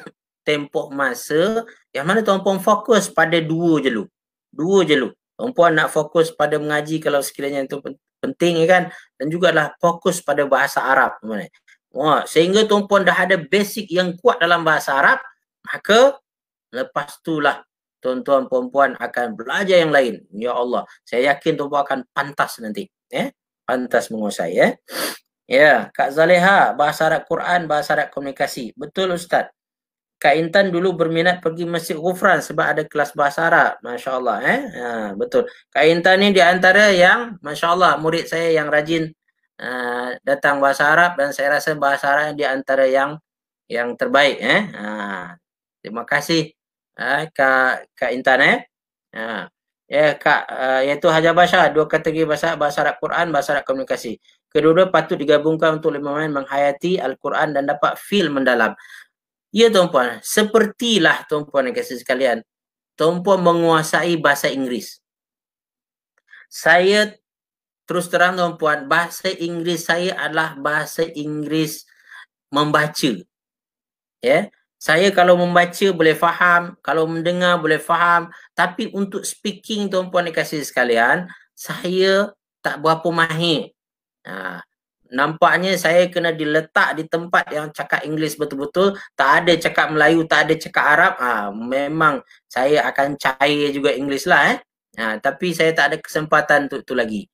tempoh masa yang mana tuan-puan fokus pada dua je lu. Dua je lu. Tuan-puan nak fokus pada mengaji kalau sekiranya itu penting ya kan. Dan juga lah fokus pada bahasa Arab. Eh. Wah, sehingga tuan-puan dah ada basic yang kuat dalam bahasa Arab. Maka lepas itulah tuan-tuan puan-puan akan belajar yang lain. Ya Allah. Saya yakin tuan-puan akan pantas nanti. Ya. Eh? Pantas menguasai. Ya. Eh? Ya. Kak Zaleha. Bahasa Arab Quran. Bahasa Arab Komunikasi. Betul Ustaz. Kak Intan dulu berminat pergi Masjid Gufran sebab ada kelas bahasa Arab. Masya Allah. Eh? Ha, betul. Kak Intan ni di antara yang, Masya Allah, murid saya yang rajin uh, datang bahasa Arab dan saya rasa bahasa Arab di antara yang yang terbaik. Eh? Ha, terima kasih uh, Kak, Kak Intan. Eh? Ha. Ya, Kak, uh, ha, iaitu Hajar Basha, dua kategori bahasa, bahasa Arab Quran, bahasa Arab komunikasi. Kedua-dua patut digabungkan untuk lebih main menghayati Al-Quran dan dapat feel mendalam. Ya tuan-puan, sepertilah tuan-puan yang kasih sekalian, tuan-puan menguasai bahasa Inggeris. Saya terus terang tuan-puan, bahasa Inggeris saya adalah bahasa Inggeris membaca. Ya, saya kalau membaca boleh faham, kalau mendengar boleh faham, tapi untuk speaking tuan-puan yang kasih sekalian, saya tak berapa mahir. Ha nampaknya saya kena diletak di tempat yang cakap Inggeris betul-betul tak ada cakap Melayu tak ada cakap Arab ah ha, memang saya akan cair juga Inggeris lah eh ha, tapi saya tak ada kesempatan untuk tu lagi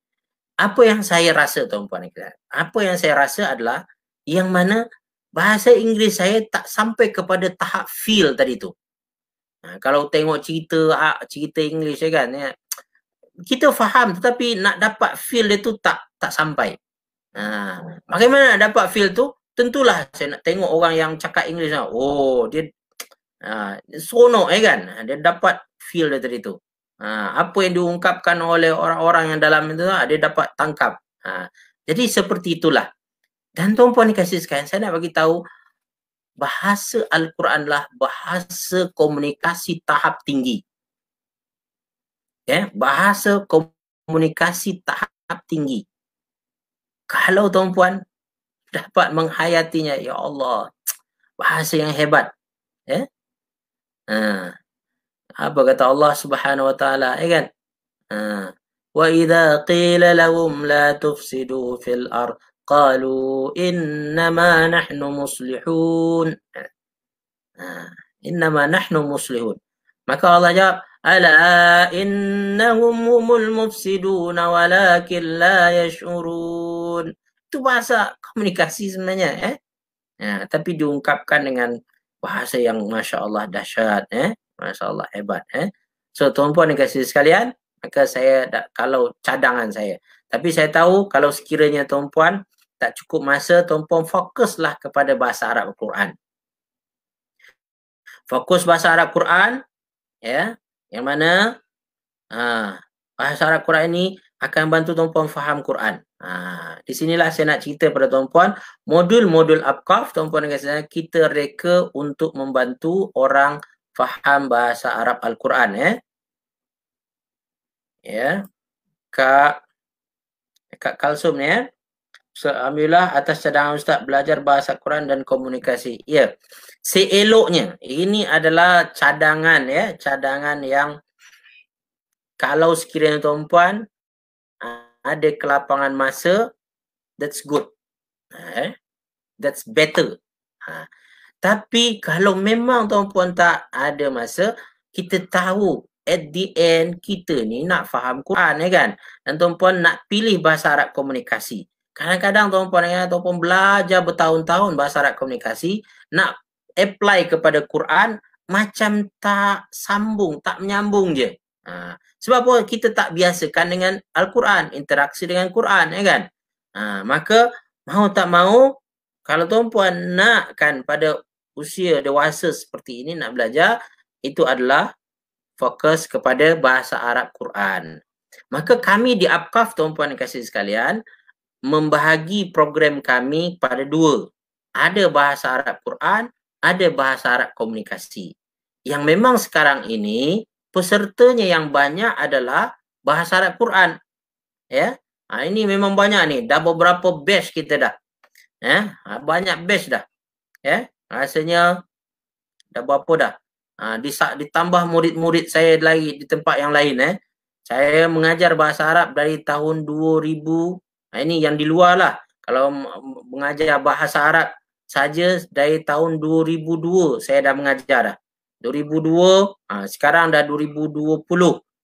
apa yang saya rasa tuan puan apa yang saya rasa adalah yang mana bahasa Inggeris saya tak sampai kepada tahap feel tadi tu ha, kalau tengok cerita cerita Inggeris kan ya, kita faham tetapi nak dapat feel dia tu tak tak sampai Ha. Bagaimana nak dapat feel tu? Tentulah saya nak tengok orang yang cakap English. Oh, dia ha, seronok eh kan? Ha, dia dapat feel dia tadi tu. Ha. Apa yang diungkapkan oleh orang-orang yang dalam itu, ha, dia dapat tangkap. Ha. Jadi seperti itulah. Dan tuan-puan dikasih sekalian, saya nak bagi tahu bahasa Al-Quran lah bahasa komunikasi tahap tinggi. Ya, bahasa komunikasi tahap tinggi kalau tuan puan dapat menghayatinya ya Allah bahasa yang hebat ya eh? ha. apa kata Allah Subhanahu wa taala ya eh kan ha. wa idza qila lahum la tufsidu fil ard qalu innama nahnu muslihun ha. innama nahnu muslihun Maka Allah jawab, Ala innahum humul mufsidun walakin la yashurun. Itu bahasa komunikasi sebenarnya. Eh? Ya, tapi diungkapkan dengan bahasa yang Masya Allah dahsyat. Eh? Masya Allah hebat. Eh? So, tuan-puan dan kasih sekalian, maka saya, dah, kalau cadangan saya, tapi saya tahu kalau sekiranya tuan-puan tak cukup masa, tuan-puan fokuslah kepada bahasa Arab Al-Quran. Fokus bahasa Arab Quran, ya yang mana ha, bahasa Arab Quran ini akan bantu tuan-puan faham Quran. Ha, di sinilah saya nak cerita pada tuan-puan modul-modul Abqaf tuan-puan dan saya kita reka untuk membantu orang faham bahasa Arab Al-Quran eh. Ya. Kak Kak Kalsum ya. eh. Alhamdulillah atas cadangan Ustaz belajar bahasa Quran dan komunikasi. Ya, seeloknya ini adalah cadangan ya, cadangan yang kalau sekiranya tuan-puan ada kelapangan masa, that's good. Ha, eh? That's better. Ha. Tapi kalau memang tuan-puan tak ada masa, kita tahu at the end kita ni nak faham Quran ya kan. Dan tuan-puan nak pilih bahasa Arab komunikasi. Kadang-kadang tuan puan ayah tuan puan belajar bertahun-tahun bahasa Arab komunikasi nak apply kepada Quran macam tak sambung, tak menyambung je. Ha. Sebab apa kita tak biasakan dengan Al-Quran, interaksi dengan Quran, ya kan? Ha. maka mau tak mau kalau tuan puan nak kan pada usia dewasa seperti ini nak belajar itu adalah fokus kepada bahasa Arab Quran. Maka kami di Apkaf tuan puan kasih sekalian, membahagi program kami pada dua. Ada bahasa Arab Quran, ada bahasa Arab komunikasi. Yang memang sekarang ini pesertanya yang banyak adalah bahasa Arab Quran. Ya. Ha, ini memang banyak ni. Dah beberapa batch kita dah. Ya, ha, banyak batch dah. Ya. Rasanya dah berapa dah? Ha, disak, ditambah murid-murid saya lagi di tempat yang lain eh. Saya mengajar bahasa Arab dari tahun Ha, ini yang di luar lah. Kalau mengajar bahasa Arab saja dari tahun 2002 saya dah mengajar dah. 2002, ha, sekarang dah 2020.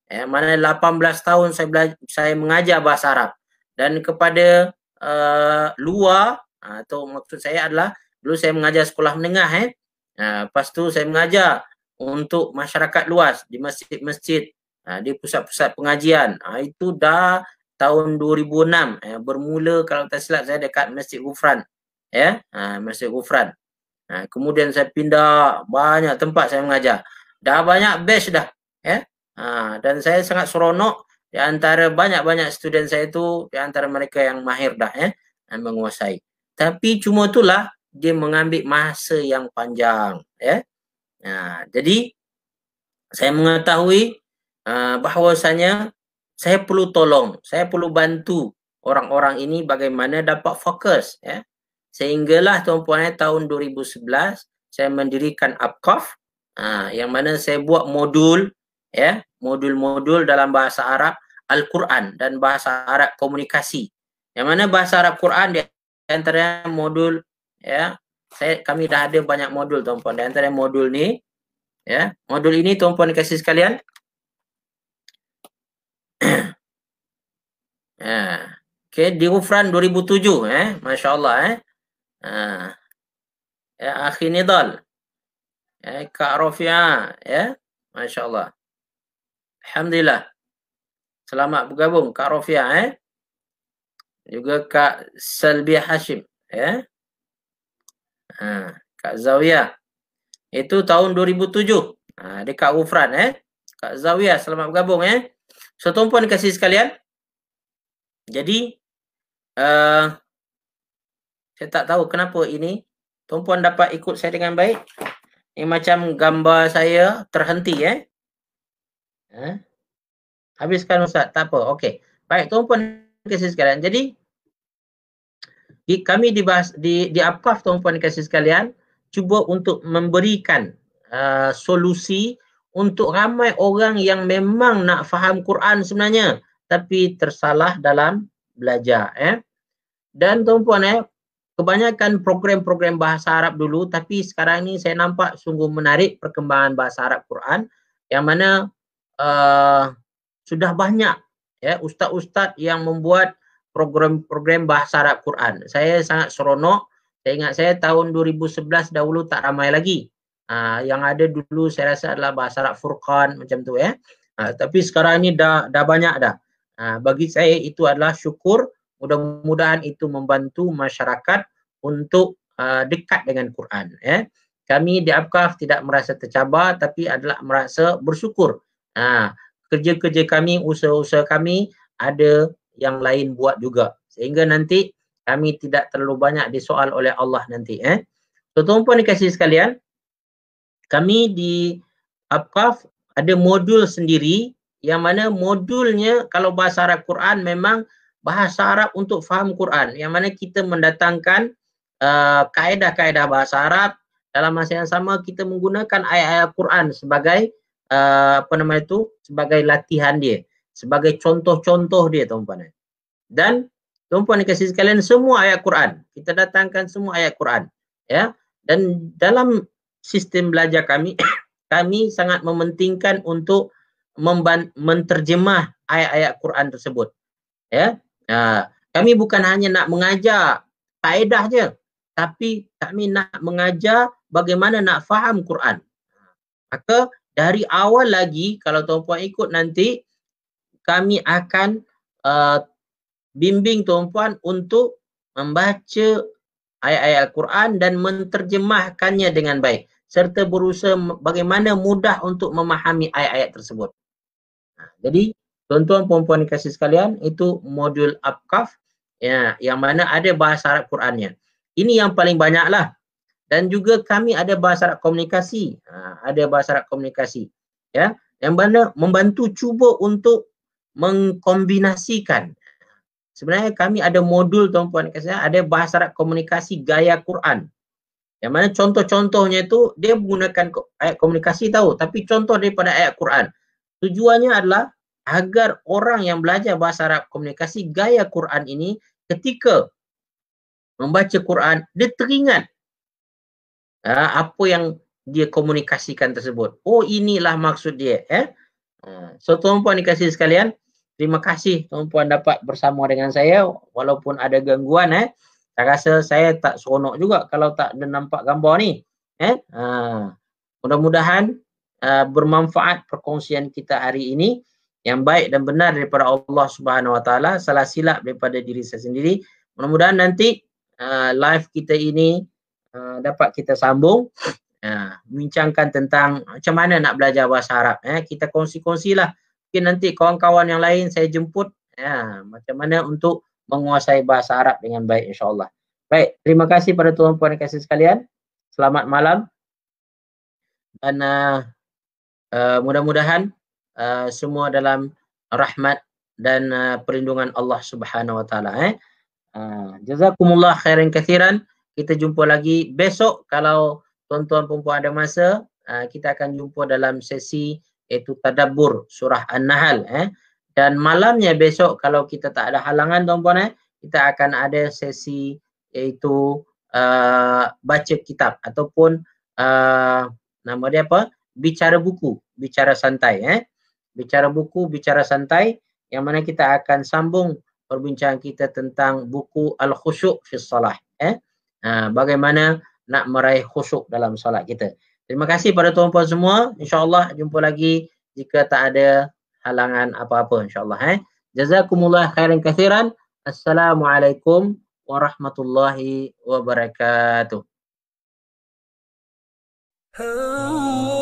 Eh, mana 18 tahun saya belajar saya mengajar bahasa Arab. Dan kepada uh, luar, ha, atau maksud saya adalah, dulu saya mengajar sekolah menengah. Eh. Ha, lepas tu saya mengajar untuk masyarakat luas di masjid-masjid, ha, di pusat-pusat pengajian. Ha, itu dah tahun 2006 ya, eh, bermula kalau tak silap saya dekat Masjid Gufran ya ha, Masjid Gufran ha, kemudian saya pindah banyak tempat saya mengajar dah banyak batch dah ya ha, dan saya sangat seronok di antara banyak-banyak student saya itu di antara mereka yang mahir dah ya dan menguasai tapi cuma itulah dia mengambil masa yang panjang ya ha, jadi saya mengetahui uh, bahawasanya saya perlu tolong, saya perlu bantu orang-orang ini bagaimana dapat fokus. Ya. Sehinggalah tuan-puan, eh, tahun 2011, saya mendirikan APKOF, ha, yang mana saya buat modul, ya, modul-modul dalam bahasa Arab, Al-Quran dan bahasa Arab komunikasi. Yang mana bahasa Arab Quran, dia antara modul, ya, saya, kami dah ada banyak modul tuan-puan, antara modul ni, ya, modul ini tuan-puan kasih sekalian, Ha. okay, di Ufran 2007 eh, masya-Allah eh. Ha. Ya eh, akhi Nidal. eh, Kak Rofia, ya, eh, masya-Allah. Alhamdulillah. Selamat bergabung Kak Rofia, eh. Juga Kak Selbi Hashim, ya. Eh. Ha, Kak Zawiyah. Itu tahun 2007. Ha, dekat Ufran eh. Kak Zawiyah selamat bergabung eh. So, tuan-puan kasih sekalian. Jadi, uh, saya tak tahu kenapa ini. Tuan-puan dapat ikut saya dengan baik. Ini macam gambar saya terhenti. Eh? Eh? Habiskan Ustaz. Tak apa. Okey. Baik, tuan-puan kasih sekalian. Jadi, di, kami dibahas, di, di apaf tuan-puan kasih sekalian, cuba untuk memberikan uh, solusi untuk ramai orang yang memang nak faham Quran sebenarnya tapi tersalah dalam belajar eh dan tuan-tuan eh kebanyakan program-program bahasa Arab dulu tapi sekarang ni saya nampak sungguh menarik perkembangan bahasa Arab Quran yang mana uh, sudah banyak ya ustaz-ustaz yang membuat program-program bahasa Arab Quran. Saya sangat seronok. Saya ingat saya tahun 2011 dahulu tak ramai lagi Ah, yang ada dulu saya rasa adalah bahasa Arab Furqan macam tu ya. Uh, tapi sekarang ni dah dah banyak dah. Uh, bagi saya itu adalah syukur. Mudah-mudahan itu membantu masyarakat untuk uh, dekat dengan Quran. Ya. Kami di Abqaf tidak merasa tercabar tapi adalah merasa bersyukur. Uh, kerja-kerja kami, usaha-usaha kami ada yang lain buat juga. Sehingga nanti kami tidak terlalu banyak disoal oleh Allah nanti. Eh. So, tuan-puan dikasih sekalian, kami di APKAF ada modul sendiri yang mana modulnya kalau bahasa Arab Quran memang bahasa Arab untuk faham Quran yang mana kita mendatangkan uh, kaedah-kaedah bahasa Arab dalam masa yang sama kita menggunakan ayat-ayat Quran sebagai uh, apa nama itu sebagai latihan dia sebagai contoh-contoh dia tuan-tuan dan tuan-tuan dikasih sekalian semua ayat Quran kita datangkan semua ayat Quran ya dan dalam sistem belajar kami, kami sangat mementingkan untuk memban- menterjemah ayat-ayat Quran tersebut. Ya, uh, kami bukan hanya nak mengajar kaedah je, tapi kami nak mengajar bagaimana nak faham Quran. Maka dari awal lagi kalau tuan-puan ikut nanti kami akan uh, bimbing tuan-puan untuk membaca ayat-ayat Al-Quran dan menterjemahkannya dengan baik serta berusaha bagaimana mudah untuk memahami ayat-ayat tersebut. Ha, jadi, tuan-tuan puan-puan dikasih sekalian, itu modul Abqaf ya, yang mana ada bahasa Arab Qurannya. Ini yang paling banyaklah. Dan juga kami ada bahasa Arab komunikasi. Ha, ada bahasa Arab komunikasi. Ya, yang mana membantu cuba untuk mengkombinasikan sebenarnya kami ada modul tuan-puan saya ada bahasa Arab komunikasi gaya Quran. Yang mana contoh-contohnya itu dia menggunakan ayat komunikasi tahu tapi contoh daripada ayat Quran. Tujuannya adalah agar orang yang belajar bahasa Arab komunikasi gaya Quran ini ketika membaca Quran dia teringat uh, apa yang dia komunikasikan tersebut. Oh inilah maksud dia. Eh? Hmm. So tuan-puan dikasih sekalian, terima kasih tuan-puan dapat bersama dengan saya walaupun ada gangguan eh. Saya rasa saya tak seronok juga kalau tak ada nampak gambar ni. Eh? Ha. Mudah-mudahan uh, bermanfaat perkongsian kita hari ini yang baik dan benar daripada Allah Subhanahu Wa Taala salah silap daripada diri saya sendiri. Mudah-mudahan nanti uh, live kita ini uh, dapat kita sambung uh, bincangkan tentang macam mana nak belajar bahasa Arab. Eh? Kita kongsi-kongsilah mungkin nanti kawan-kawan yang lain saya jemput ya macam mana untuk menguasai bahasa Arab dengan baik insyaallah baik terima kasih pada tuan puan dan kasih sekalian selamat malam dan uh, uh, mudah-mudahan uh, semua dalam rahmat dan uh, perlindungan Allah Subhanahu wa taala eh uh, jazakumullah khairan katsiran kita jumpa lagi besok kalau tuan-tuan puan ada masa uh, kita akan jumpa dalam sesi iaitu tadabbur surah An-Nahl eh. Dan malamnya besok kalau kita tak ada halangan tuan-tuan eh, kita akan ada sesi iaitu uh, baca kitab ataupun uh, nama dia apa? bicara buku, bicara santai eh. Bicara buku, bicara santai yang mana kita akan sambung perbincangan kita tentang buku Al-Khusyuk fi Salah eh. Uh, bagaimana nak meraih khusyuk dalam solat kita. Terima kasih pada tuan-tuan semua. InsyaAllah jumpa lagi jika tak ada halangan apa-apa insyaAllah. Eh. Jazakumullah khairan kathiran. Assalamualaikum warahmatullahi wabarakatuh. Oh.